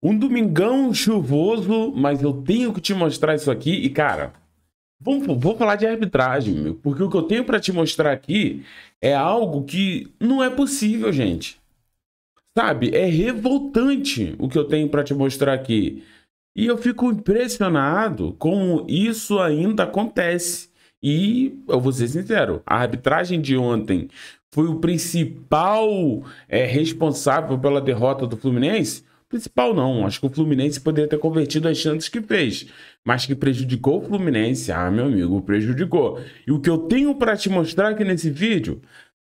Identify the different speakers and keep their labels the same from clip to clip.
Speaker 1: Um domingão chuvoso, mas eu tenho que te mostrar isso aqui. E, cara, vamos, vou falar de arbitragem, meu, porque o que eu tenho para te mostrar aqui é algo que não é possível, gente. Sabe? É revoltante o que eu tenho para te mostrar aqui. E eu fico impressionado como isso ainda acontece. E eu vou ser sincero, a arbitragem de ontem foi o principal é, responsável pela derrota do Fluminense principal, não. Acho que o Fluminense poderia ter convertido as chances que fez. Mas que prejudicou o Fluminense, ah, meu amigo, prejudicou. E o que eu tenho para te mostrar aqui nesse vídeo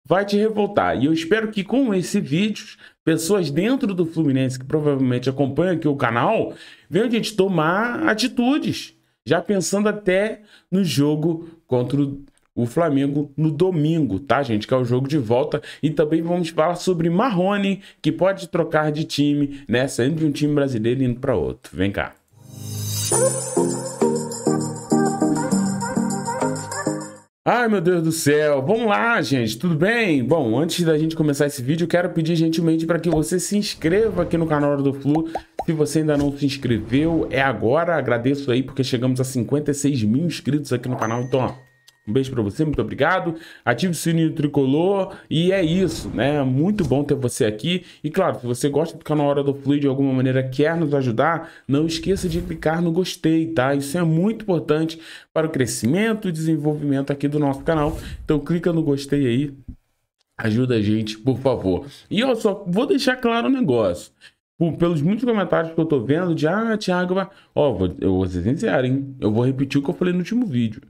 Speaker 1: vai te revoltar. E eu espero que com esse vídeo, pessoas dentro do Fluminense que provavelmente acompanham aqui o canal, venham, a gente, tomar atitudes. Já pensando até no jogo contra o o Flamengo no domingo, tá, gente? Que é o jogo de volta. E também vamos falar sobre Marrone, que pode trocar de time, né? Saindo de um time brasileiro e indo para outro. Vem cá. Ai meu Deus do céu, vamos lá gente, tudo bem? Bom, antes da gente começar esse vídeo, quero pedir gentilmente para que você se inscreva aqui no canal do Flu, se você ainda não se inscreveu, é agora, agradeço aí porque chegamos a 56 mil inscritos aqui no canal, então ó, um beijo para você, muito obrigado. Ative o sininho tricolor e é isso, né? Muito bom ter você aqui. E claro, se você gosta do canal Hora do Fluid de alguma maneira quer nos ajudar, não esqueça de clicar no gostei, tá? Isso é muito importante para o crescimento e desenvolvimento aqui do nosso canal. Então clica no gostei aí. Ajuda a gente, por favor. E eu só vou deixar claro um negócio. Por, pelos muitos comentários que eu tô vendo de, ah, Thiago, ó, eu vou ser sincero, hein? Eu vou repetir o que eu falei no último vídeo.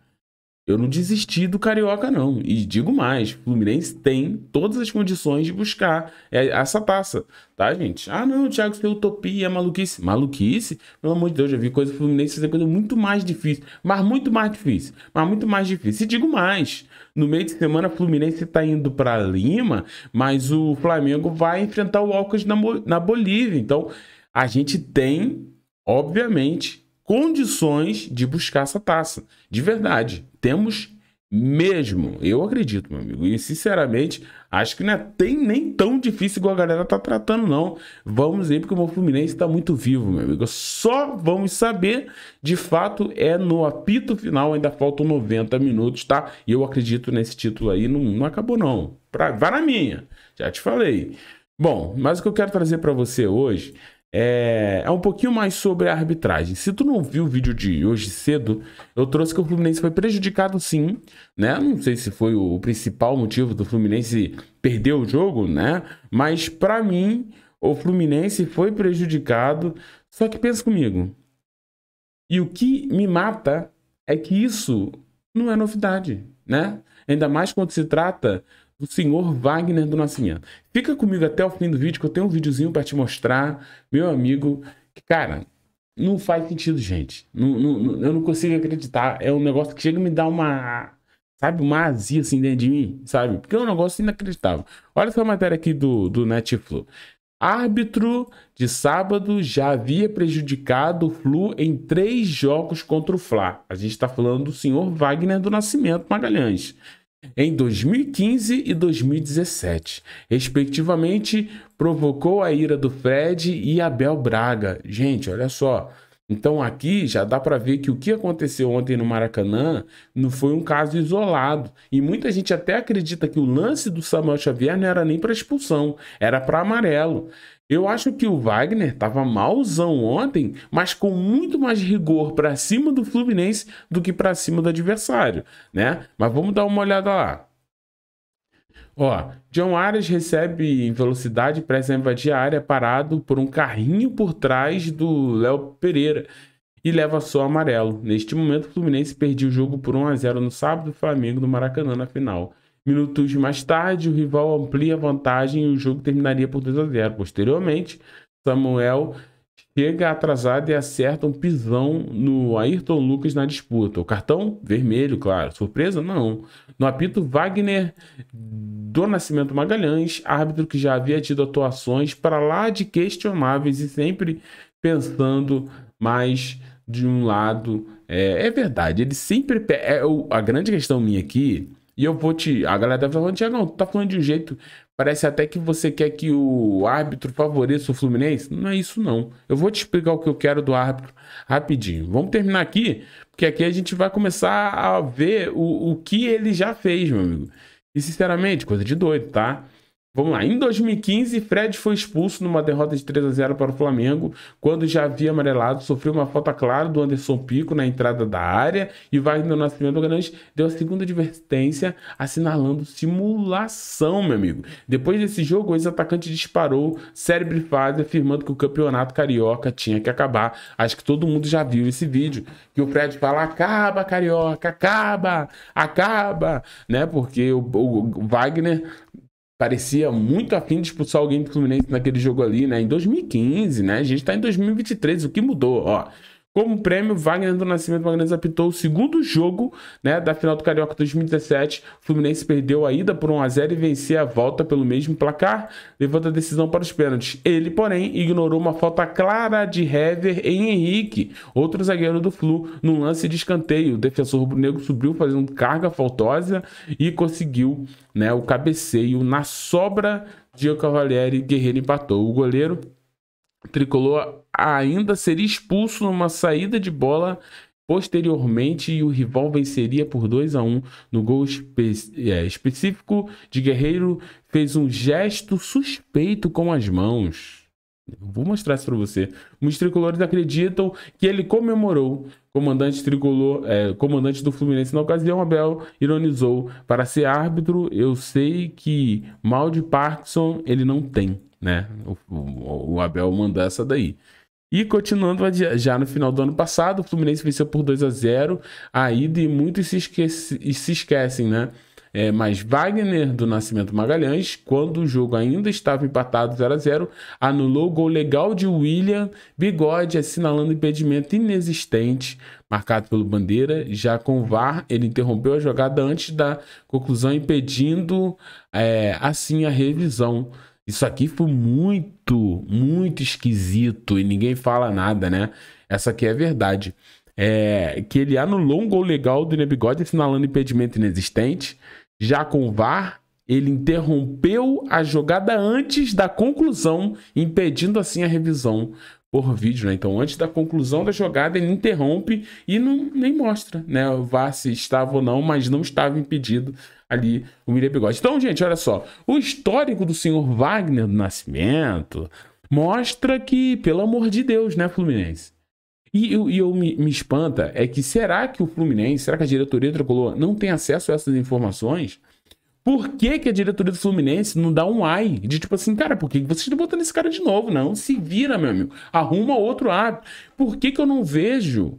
Speaker 1: Eu não desisti do Carioca, não. E digo mais: Fluminense tem todas as condições de buscar é, essa taça, tá, gente? Ah, não, Thiago, isso é utopia, é maluquice. Maluquice? Pelo amor de Deus, já vi coisa do Fluminense fazer coisa muito mais difícil. Mas muito mais difícil. Mas muito mais difícil. E digo mais: no meio de semana, Fluminense tá indo para Lima, mas o Flamengo vai enfrentar o Alcas na, na Bolívia. Então, a gente tem, obviamente, condições de buscar essa taça. De verdade, temos mesmo. Eu acredito, meu amigo. E sinceramente, acho que não é tem nem tão difícil igual a galera tá tratando, não. Vamos aí, porque o meu Fluminense está muito vivo, meu amigo. Só vamos saber, de fato, é no apito final, ainda faltam 90 minutos, tá? E eu acredito nesse título aí, não, não acabou, não. Pra, vai na minha, já te falei. Bom, mas o que eu quero trazer para você hoje é, é um pouquinho mais sobre a arbitragem. Se tu não viu o vídeo de hoje cedo, eu trouxe que o Fluminense foi prejudicado sim, né? Não sei se foi o principal motivo do Fluminense perder o jogo, né? Mas para mim, o Fluminense foi prejudicado. Só que pensa comigo. E o que me mata é que isso não é novidade, né? Ainda mais quando se trata o senhor Wagner do Nascimento. Fica comigo até o fim do vídeo que eu tenho um videozinho para te mostrar, meu amigo. Que, cara, não faz sentido, gente. Não, não, eu não consigo acreditar. É um negócio que chega a me dar uma, sabe, uma azia assim dentro de mim, sabe? Porque é um negócio inacreditável. Olha essa matéria aqui do, do Netflix. Árbitro de sábado já havia prejudicado o Flu em três jogos contra o Fla. A gente está falando do senhor Wagner do Nascimento Magalhães em 2015 e 2017, respectivamente, provocou a ira do Fred e Abel Braga. Gente, olha só. Então aqui já dá para ver que o que aconteceu ontem no Maracanã não foi um caso isolado. E muita gente até acredita que o lance do Samuel Xavier não era nem para expulsão, era para amarelo. Eu acho que o Wagner estava malzão ontem, mas com muito mais rigor para cima do Fluminense do que para cima do adversário, né? Mas vamos dar uma olhada lá. Ó, John Arias recebe em velocidade, para a invadir a área parado por um carrinho por trás do Léo Pereira e leva só amarelo. Neste momento, o Fluminense perdeu o jogo por 1 a 0 no sábado, o Flamengo no Maracanã na final. Minutos mais tarde, o rival amplia a vantagem e o jogo terminaria por 2 a 0. Posteriormente, Samuel chega atrasado e acerta um pisão no Ayrton Lucas na disputa. O cartão vermelho, claro. Surpresa? Não. No apito, Wagner do Nascimento Magalhães, árbitro que já havia tido atuações para lá de questionáveis e sempre pensando mais de um lado. É, é verdade, ele sempre. É, a grande questão minha aqui e eu vou te. A galera tá falando, Tiagão, tu tá falando de um jeito. Parece até que você quer que o árbitro favoreça o Fluminense. Não é isso, não. Eu vou te explicar o que eu quero do árbitro rapidinho. Vamos terminar aqui, porque aqui a gente vai começar a ver o, o que ele já fez, meu amigo. E sinceramente, coisa de doido, tá? Vamos lá. Em 2015, Fred foi expulso numa derrota de 3 a 0 para o Flamengo, quando já havia amarelado, sofreu uma falta clara do Anderson Pico na entrada da área e Wagner Nascimento Grande deu a segunda advertência, assinalando simulação, meu amigo. Depois desse jogo, o ex-atacante disparou cérebro fase, afirmando que o campeonato carioca tinha que acabar. Acho que todo mundo já viu esse vídeo, que o Fred fala: acaba, carioca, acaba, acaba, né? Porque o, o, o Wagner parecia muito afim de expulsar alguém do Fluminense naquele jogo ali, né? Em 2015, né? A gente tá em 2023, o que mudou? Ó, como prêmio, Wagner do Nascimento Magalhães apitou o segundo jogo né, da final do Carioca 2017. O Fluminense perdeu a ida por 1x0 e venceu a volta pelo mesmo placar, levando a decisão para os pênaltis. Ele, porém, ignorou uma falta clara de Hever em Henrique, outro zagueiro do Flu, no lance de escanteio. O defensor rubro-negro subiu fazendo carga faltosa e conseguiu né, o cabeceio na sobra de Cavalieri. Guerreiro empatou. O goleiro tricolor ainda seria expulso numa saída de bola posteriormente e o rival venceria por 2 a 1 no gol espe é, específico de Guerreiro fez um gesto suspeito com as mãos. Vou mostrar isso para você. Os tricolores acreditam que ele comemorou. Comandante tricolor, é, comandante do Fluminense na ocasião, Abel ironizou: "Para ser árbitro, eu sei que mal de Parkinson ele não tem." né? O, o, o Abel mandou essa daí. E continuando já no final do ano passado, o Fluminense venceu por 2 a 0 a ida e muitos se, esquece, se esquecem, né? É, mas Wagner do Nascimento Magalhães, quando o jogo ainda estava empatado 0 a 0 anulou o gol legal de William Bigode, assinalando impedimento inexistente, marcado pelo Bandeira. Já com o VAR, ele interrompeu a jogada antes da conclusão, impedindo é, assim a revisão. Isso aqui foi muito, muito esquisito e ninguém fala nada, né? Essa aqui é verdade. É, que ele anulou um gol legal do Nebigode assinalando impedimento inexistente. Já com o VAR, ele interrompeu a jogada antes da conclusão, impedindo assim a revisão por vídeo, né? Então, antes da conclusão da jogada, ele interrompe e não, nem mostra, né? O VAR se estava ou não, mas não estava impedido ali o Miriam Bigode. Então, gente, olha só. O histórico do senhor Wagner do Nascimento mostra que, pelo amor de Deus, né, Fluminense? E, eu, e eu me, me, espanta é que será que o Fluminense, será que a diretoria tricolor não tem acesso a essas informações? Por que, que a diretoria do Fluminense não dá um ai? De tipo assim, cara, por que vocês estão botando esse cara de novo? Não, se vira, meu amigo. Arruma outro árbitro. Por que, que eu não vejo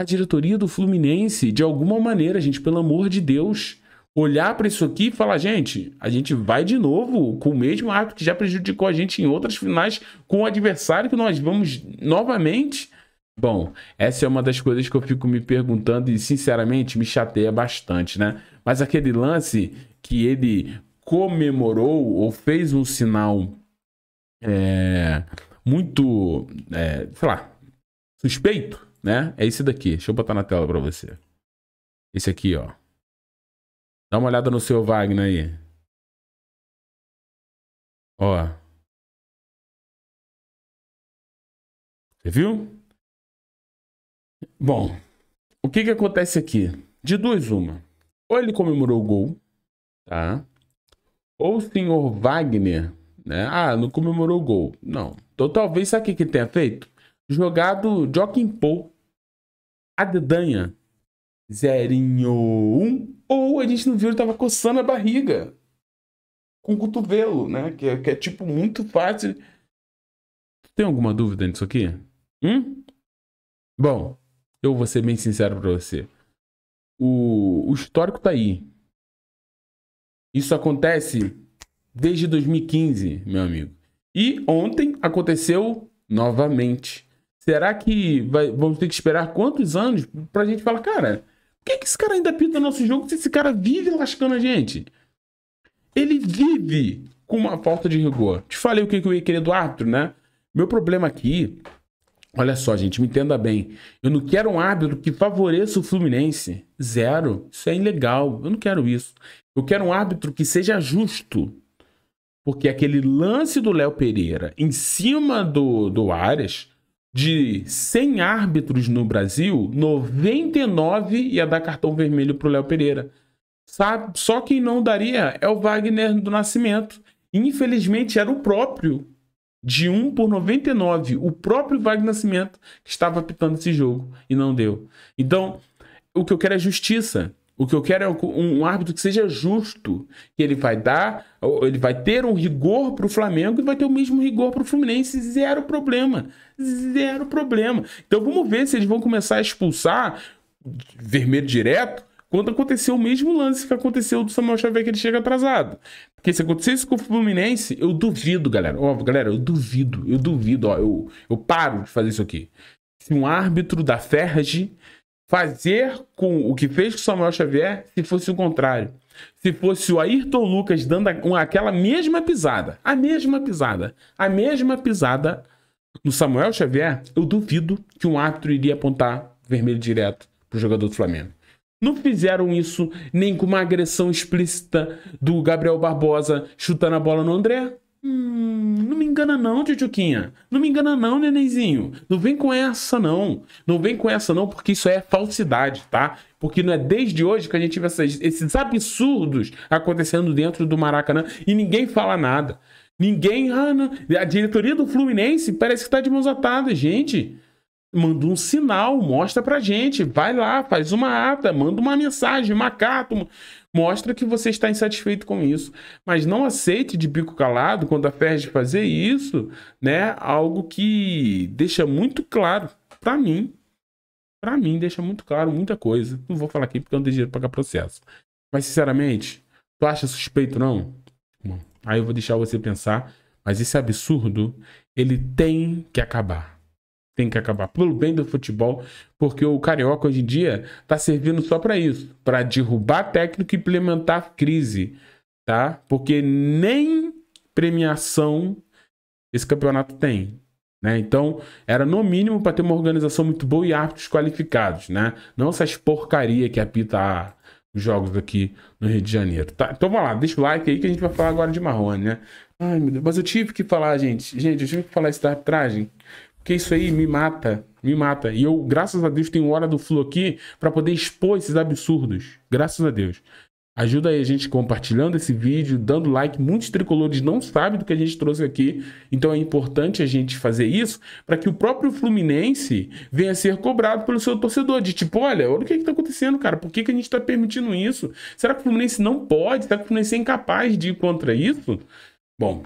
Speaker 1: a diretoria do Fluminense, de alguma maneira, gente, pelo amor de Deus, olhar para isso aqui e falar, gente, a gente vai de novo com o mesmo árbitro que já prejudicou a gente em outras finais com o adversário que nós vamos novamente. Bom, essa é uma das coisas que eu fico me perguntando e, sinceramente, me chateia bastante, né? Mas aquele lance que ele comemorou ou fez um sinal é, muito, é, sei lá, suspeito, né? É esse daqui. Deixa eu botar na tela para você. Esse aqui, ó. Dá uma olhada no seu Wagner aí. Ó. Você viu? Bom, o que que acontece aqui? De duas, uma. Ou ele comemorou o gol, tá? Ou o senhor Wagner, né? Ah, não comemorou o gol. Não. Então talvez sabe o que, que ele tenha feito? Jogado Joaquim Paul. a dedanha, zerinho um, ou a gente não viu, ele tava coçando a barriga com o cotovelo, né? Que, é, que é tipo muito fácil. Tem alguma dúvida nisso aqui? Hum? Bom, eu vou ser bem sincero para você. O, o histórico tá aí. Isso acontece desde 2015, meu amigo. E ontem aconteceu novamente. Será que vai, vamos ter que esperar quantos anos pra gente falar, cara, por que, que esse cara ainda pinta nosso jogo se esse cara vive lascando a gente? Ele vive com uma falta de rigor. Te falei o que, que eu ia querer do árbitro, né? Meu problema aqui, olha só, gente, me entenda bem. Eu não quero um árbitro que favoreça o Fluminense. Zero. Isso é ilegal. Eu não quero isso. Eu quero um árbitro que seja justo. Porque aquele lance do Léo Pereira em cima do, do Arias, de 100 árbitros no Brasil, 99 ia dar cartão vermelho para o Léo Pereira. Sabe? Só quem não daria é o Wagner do Nascimento. Infelizmente era o próprio de 1 por 99, o próprio Wagner Nascimento que estava apitando esse jogo e não deu. Então, o que eu quero é justiça. O que eu quero é um árbitro que seja justo, que ele vai dar, ele vai ter um rigor para o Flamengo e vai ter o mesmo rigor para o Fluminense, zero problema, zero problema. Então vamos ver se eles vão começar a expulsar vermelho direto quando aconteceu o mesmo lance que aconteceu do Samuel Xavier que ele chega atrasado. Porque se acontecesse com o Fluminense, eu duvido, galera. Ó, galera, eu duvido, eu duvido, ó, eu, eu paro de fazer isso aqui. Se um árbitro da Ferge fazer com o que fez com Samuel Xavier se fosse o contrário. Se fosse o Ayrton Lucas dando aquela mesma pisada, a mesma pisada, a mesma pisada no Samuel Xavier, eu duvido que um árbitro iria apontar vermelho direto pro jogador do Flamengo. Não fizeram isso nem com uma agressão explícita do Gabriel Barbosa chutando a bola no André, Hum, não me engana não, Tchutchuquinha. Não me engana não, nenenzinho. Não vem com essa não. Não vem com essa não, porque isso é falsidade, tá? Porque não é desde hoje que a gente vê essas, esses absurdos acontecendo dentro do Maracanã e ninguém fala nada. Ninguém, ah, não. a diretoria do Fluminense parece que tá de mãos atadas, gente manda um sinal, mostra pra gente, vai lá, faz uma ata, manda uma mensagem, uma carta, mostra que você está insatisfeito com isso, mas não aceite de bico calado quando a é de fazer isso, né? Algo que deixa muito claro para mim, para mim deixa muito claro muita coisa. Não vou falar aqui porque eu não tenho dinheiro pra pagar processo. Mas sinceramente, tu acha suspeito não? Bom, aí eu vou deixar você pensar, mas esse absurdo ele tem que acabar tem que acabar, pelo bem do futebol, porque o carioca hoje em dia tá servindo só para isso, para derrubar técnico e implementar crise, tá? Porque nem premiação esse campeonato tem. Né? Então, era no mínimo para ter uma organização muito boa e árbitros qualificados, né? Não essas porcaria que apita os jogos aqui no Rio de Janeiro. Tá? Então, vamos lá, deixa o like aí que a gente vai falar agora de Marrone, né? Ai, meu Deus, mas eu tive que falar, gente. Gente, eu tive que falar isso da arbitragem, porque isso aí me mata, me mata. E eu, graças a Deus, tenho hora do flu aqui para poder expor esses absurdos. Graças a Deus. Ajuda aí a gente compartilhando esse vídeo, dando like. Muitos tricolores não sabem do que a gente trouxe aqui, então é importante a gente fazer isso para que o próprio Fluminense venha a ser cobrado pelo seu torcedor. De tipo, olha, olha o que é está acontecendo, cara. Por que, que a gente está permitindo isso? Será que o Fluminense não pode? Será que o Fluminense é incapaz de ir contra isso? Bom,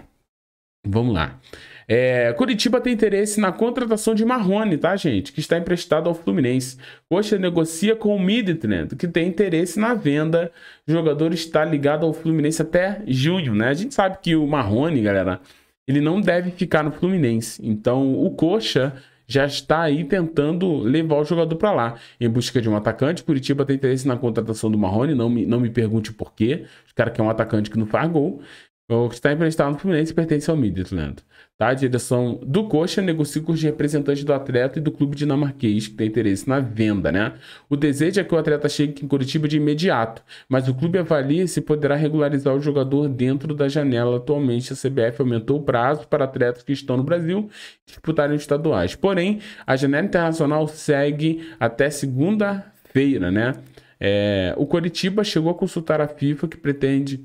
Speaker 1: vamos lá. É, Curitiba tem interesse na contratação de Marrone, tá, gente? Que está emprestado ao Fluminense. Coxa negocia com o Midland, que tem interesse na venda. O jogador está ligado ao Fluminense até junho, né? A gente sabe que o Marrone, galera, ele não deve ficar no Fluminense. Então, o Coxa já está aí tentando levar o jogador para lá. Em busca de um atacante, Curitiba tem interesse na contratação do Marrone, não me, não me pergunte o porquê. O cara quer um atacante que não faz gol. O que está emprestado no Fluminense pertence ao Midland. Tá? A direção do Coxa negocia com os representantes do atleta e do clube dinamarquês que tem interesse na venda. Né? O desejo é que o atleta chegue em Curitiba de imediato, mas o clube avalia se poderá regularizar o jogador dentro da janela. Atualmente, a CBF aumentou o prazo para atletas que estão no Brasil disputarem os estaduais. Porém, a janela internacional segue até segunda-feira. Né? É... o Curitiba chegou a consultar a FIFA que pretende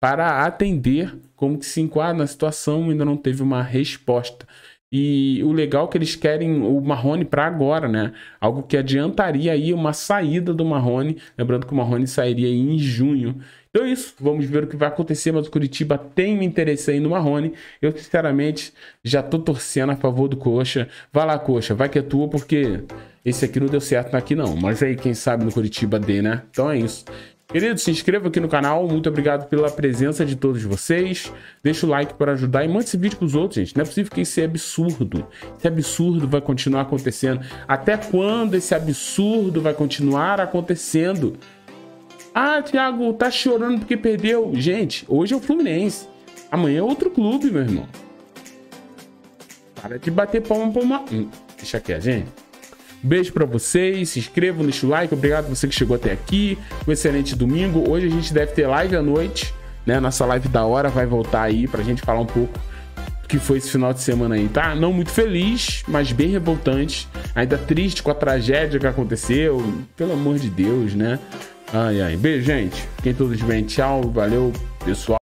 Speaker 1: para atender como que se enquadra na situação, ainda não teve uma resposta. E o legal é que eles querem o Marrone para agora, né? Algo que adiantaria aí uma saída do Marrone, lembrando que o Marrone sairia em junho. Então é isso, vamos ver o que vai acontecer, mas o Curitiba tem um interesse aí no Marrone. Eu sinceramente já tô torcendo a favor do Coxa. Vai lá, Coxa, vai que é tua porque esse aqui não deu certo aqui não. Mas aí quem sabe no Curitiba dê, né? Então é isso. Querido, se inscreva aqui no canal. Muito obrigado pela presença de todos vocês. Deixa o like para ajudar e manda esse vídeo para os outros, gente. Não é possível que isso é absurdo. Esse absurdo vai continuar acontecendo. Até quando esse absurdo vai continuar acontecendo? Ah, Thiago, tá chorando porque perdeu. Gente, hoje é o Fluminense. Amanhã é outro clube, meu irmão. Para de bater palma, palma. uma... Hum, deixa aqui, gente. Beijo para vocês, se inscrevam, deixa o like, obrigado você que chegou até aqui. Um excelente domingo. Hoje a gente deve ter live à noite, né? Nossa live da hora vai voltar aí pra gente falar um pouco do que foi esse final de semana aí, tá? Não muito feliz, mas bem revoltante. Ainda triste com a tragédia que aconteceu. Pelo amor de Deus, né? Ai, ai. Beijo, gente. Fiquem todos bem. Tchau, valeu, pessoal.